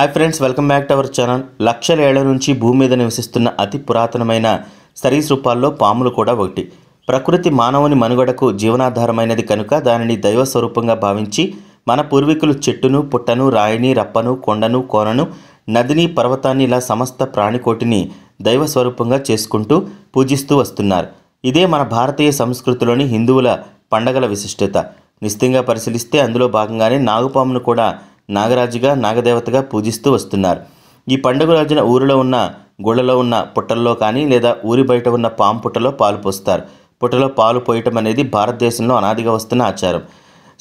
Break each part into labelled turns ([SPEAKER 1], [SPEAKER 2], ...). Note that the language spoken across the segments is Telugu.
[SPEAKER 1] hi friends welcome back to our channel లక్షల ఏళ్ల నుంచి భూమి మీద నివసిస్తున్న అతి పురాతనమైన సరీసృపాల్లో పాములు కూడా ఒకటి ప్రకృతి మానవుని మనుగడకు జీవనాధారమైనది కనుక దానిని దైవ స్వరూపంగా భావించి మన పూర్వీకులు చెట్టును పుట్టను రాయిని రప్పను కొండను కోనను నదిని పర్వతాన్ని ఇలా సమస్త ప్రాణికోటిని దైవ స్వరూపంగా చేసుకుంటూ పూజిస్తూ వస్తున్నారు ఇదే మన భారతీయ సంస్కృతిలోని హిందువుల పండగల విశిష్టత నిశ్చితంగా పరిశీలిస్తే అందులో భాగంగానే నాగుపామును కూడా నాగరాజుగా నాగదేవతగా పూజిస్తూ వస్తున్నారు ఈ పండుగ రోజున ఊరిలో ఉన్న గుళ్ళలో ఉన్న పుట్టల్లో కానీ లేదా ఊరి బయట ఉన్న పాము పుట్టలో పాలు పోస్తారు పుట్టలో పాలు పోయటం అనేది భారతదేశంలో అనాదిగా వస్తున్న ఆచారం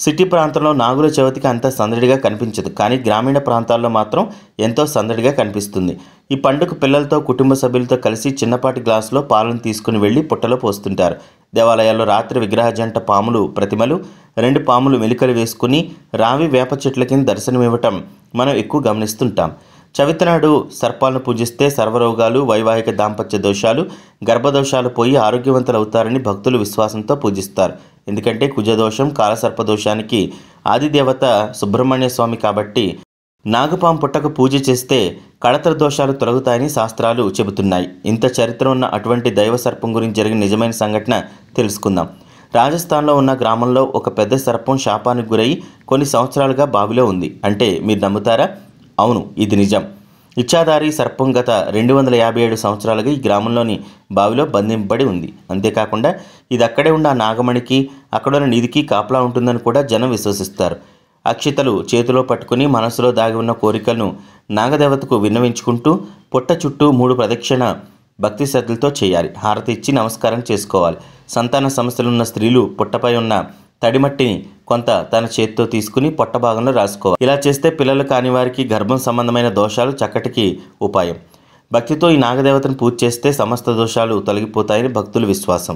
[SPEAKER 1] సిటీ ప్రాంతంలో నాగుల చవితికి అంత సందడిగా కనిపించదు కానీ గ్రామీణ ప్రాంతాల్లో మాత్రం ఎంతో సందడిగా కనిపిస్తుంది ఈ పండుగ పిల్లలతో కుటుంబ సభ్యులతో కలిసి చిన్నపాటి గ్లాసులో పాలను తీసుకుని వెళ్ళి పుట్టలో పోస్తుంటారు దేవాలయాల్లో రాత్రి విగ్రహ జంట పాములు ప్రతిమలు రెండు పాములు మెలికలు వేసుకుని రావి వేప చెట్ల కింద దర్శనమివ్వటం మనం ఎక్కువ గమనిస్తుంటాం చవితి నాడు సర్పాలను పూజిస్తే సర్వరోగాలు వైవాహిక దాంపత్య దోషాలు గర్భదోషాలు పోయి ఆరోగ్యవంతులు అవుతారని భక్తులు విశ్వాసంతో పూజిస్తారు ఎందుకంటే కుజదోషం కాలసర్పదోషానికి ఆదిదేవత సుబ్రహ్మణ్య స్వామి కాబట్టి నాగపాం పుట్టకు పూజ చేస్తే కడతర దోషాలు తొలగుతాయని శాస్త్రాలు చెబుతున్నాయి ఇంత చరిత్ర ఉన్న అటువంటి దైవ సర్పం గురించి జరిగిన నిజమైన సంఘటన తెలుసుకుందాం రాజస్థాన్లో ఉన్న గ్రామంలో ఒక పెద్ద సర్పం శాపానికి గురై కొన్ని సంవత్సరాలుగా బావిలో ఉంది అంటే మీరు నమ్ముతారా అవును ఇది నిజం ఇచ్చాదారి సర్పం గత రెండు వందల యాభై ఏడు సంవత్సరాలుగా ఈ గ్రామంలోని బావిలో బంధింపబడి ఉంది అంతేకాకుండా ఇది అక్కడే ఉన్న నాగమణికి అక్కడ ఉన్న నిధికి కాపలా ఉంటుందని కూడా జనం విశ్వసిస్తారు అక్షితలు చేతిలో పట్టుకుని మనసులో దాగి ఉన్న కోరికలను నాగదేవతకు విన్నవించుకుంటూ పుట్ట చుట్టూ మూడు ప్రదక్షిణ భక్తి శ్రద్ధలతో చేయాలి హారతి ఇచ్చి నమస్కారం చేసుకోవాలి సంతాన సమస్యలున్న స్త్రీలు పుట్టపై ఉన్న తడిమట్టిని కొంత తన చేతితో తీసుకుని పొట్ట భాగంలో రాసుకోవాలి ఇలా చేస్తే పిల్లలు కాని వారికి గర్భం సంబంధమైన దోషాలు చక్కటికి ఉపాయం భక్తితో ఈ నాగదేవతను పూజ చేస్తే సమస్త దోషాలు తొలగిపోతాయని భక్తుల విశ్వాసం